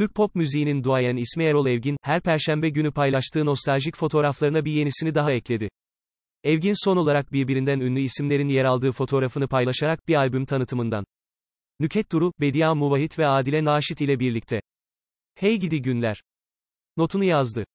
Türk pop müziğinin duayen ismi Erol Evgin, her perşembe günü paylaştığı nostaljik fotoğraflarına bir yenisini daha ekledi. Evgin son olarak birbirinden ünlü isimlerin yer aldığı fotoğrafını paylaşarak bir albüm tanıtımından. Nüket Duru, Bedia Muvahit ve Adile Naşit ile birlikte. Hey gidi günler. Notunu yazdı.